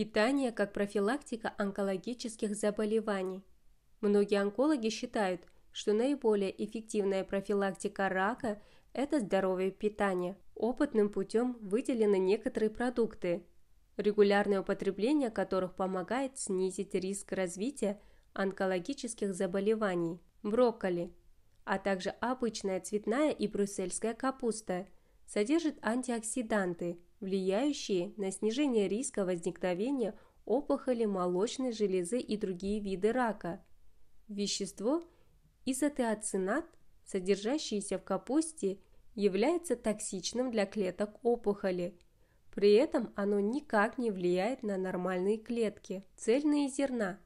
Питание как профилактика онкологических заболеваний. Многие онкологи считают, что наиболее эффективная профилактика рака – это здоровое питание. Опытным путем выделены некоторые продукты, регулярное употребление которых помогает снизить риск развития онкологических заболеваний. Брокколи, а также обычная цветная и брюссельская капуста содержат антиоксиданты – влияющие на снижение риска возникновения опухоли молочной железы и другие виды рака. Вещество изотеоцинат, содержащееся в капусте, является токсичным для клеток опухоли. При этом оно никак не влияет на нормальные клетки, цельные зерна.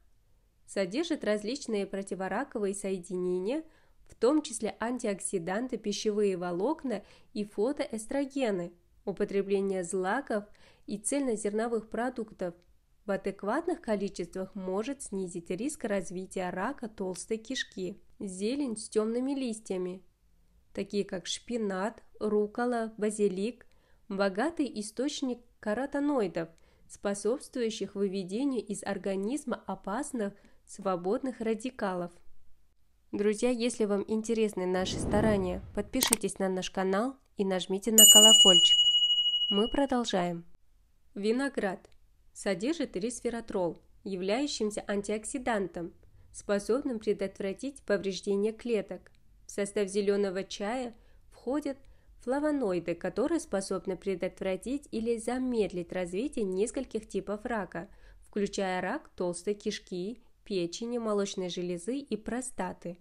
содержат различные противораковые соединения, в том числе антиоксиданты, пищевые волокна и фотоэстрогены – Употребление злаков и цельнозерновых продуктов в адекватных количествах может снизить риск развития рака толстой кишки. Зелень с темными листьями, такие как шпинат, рукола, базилик, богатый источник каротоноидов, способствующих выведению из организма опасных свободных радикалов. Друзья, если вам интересны наши старания, подпишитесь на наш канал и нажмите на колокольчик. Мы продолжаем. Виноград содержит ресвератрол, являющимся антиоксидантом, способным предотвратить повреждение клеток. В состав зеленого чая входят флавоноиды, которые способны предотвратить или замедлить развитие нескольких типов рака, включая рак толстой кишки, печени, молочной железы и простаты.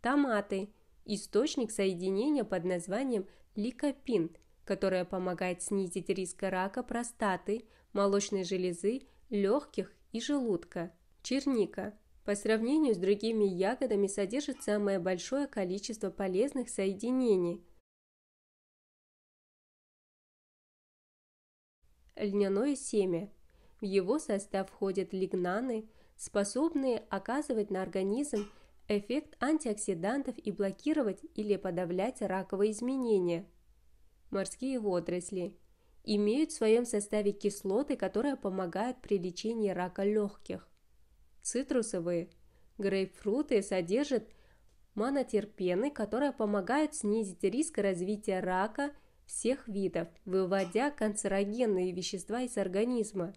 Томаты – источник соединения под названием ликопин – которая помогает снизить риск рака простаты, молочной железы, легких и желудка. Черника. По сравнению с другими ягодами содержит самое большое количество полезных соединений. Льняное семя. В его состав входят лигнаны, способные оказывать на организм эффект антиоксидантов и блокировать или подавлять раковые изменения – морские водоросли, имеют в своем составе кислоты, которые помогают при лечении рака легких. Цитрусовые грейпфруты содержат манотерпены, которые помогают снизить риск развития рака всех видов, выводя канцерогенные вещества из организма.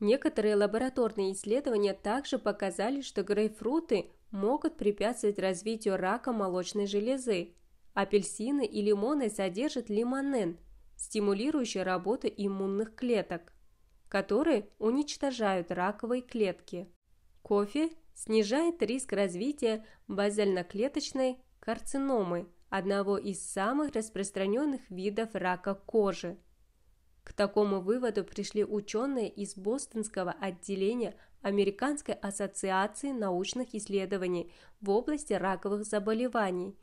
Некоторые лабораторные исследования также показали, что грейпфруты могут препятствовать развитию рака молочной железы, Апельсины и лимоны содержат лимонен, стимулирующий работу иммунных клеток, которые уничтожают раковые клетки. Кофе снижает риск развития базально-клеточной карциномы, одного из самых распространенных видов рака кожи. К такому выводу пришли ученые из Бостонского отделения Американской ассоциации научных исследований в области раковых заболеваний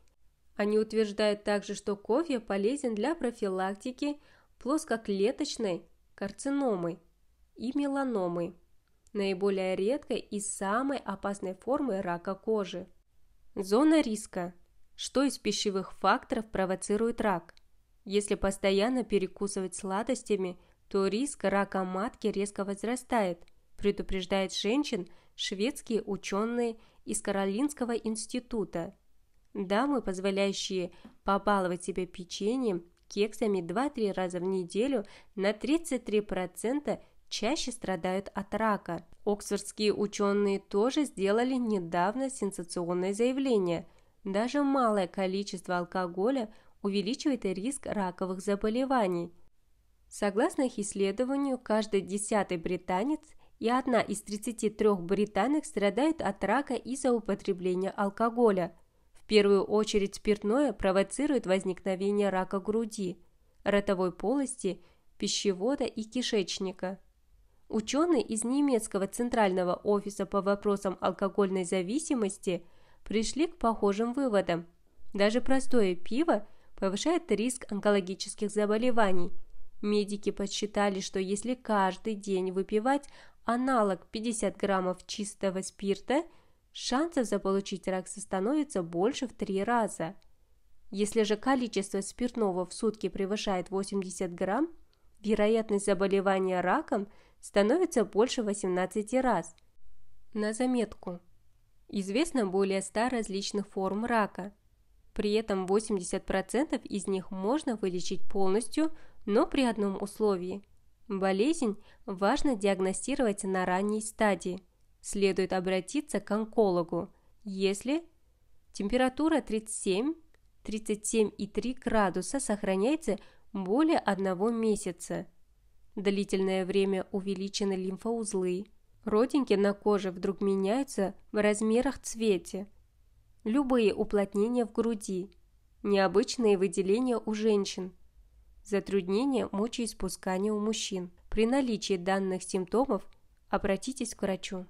они утверждают также, что кофе полезен для профилактики плоскоклеточной карциномы и меланомы, наиболее редкой и самой опасной формы рака кожи. Зона риска. Что из пищевых факторов провоцирует рак? Если постоянно перекусывать сладостями, то риск рака матки резко возрастает, предупреждает женщин шведские ученые из Каролинского института – Дамы, позволяющие побаловать себя печеньем, кексами 2-3 раза в неделю, на 33% чаще страдают от рака. Оксфордские ученые тоже сделали недавно сенсационное заявление. Даже малое количество алкоголя увеличивает риск раковых заболеваний. Согласно их исследованию, каждый десятый британец и одна из 33 британок страдают от рака из-за употребления алкоголя – первую очередь спиртное провоцирует возникновение рака груди, ротовой полости, пищевода и кишечника. Ученые из немецкого центрального офиса по вопросам алкогольной зависимости пришли к похожим выводам. Даже простое пиво повышает риск онкологических заболеваний. Медики подсчитали, что если каждый день выпивать аналог 50 граммов чистого спирта – шансов заполучить рак становится больше в три раза. Если же количество спиртного в сутки превышает 80 грамм, вероятность заболевания раком становится больше 18 раз. На заметку. Известно более 100 различных форм рака. При этом 80% из них можно вылечить полностью, но при одном условии. Болезнь важно диагностировать на ранней стадии следует обратиться к онкологу, если температура 37, 37,3 градуса сохраняется более одного месяца. Длительное время увеличены лимфоузлы. Родинки на коже вдруг меняются в размерах цвете. Любые уплотнения в груди. Необычные выделения у женщин. Затруднение мочеиспускания у мужчин. При наличии данных симптомов обратитесь к врачу.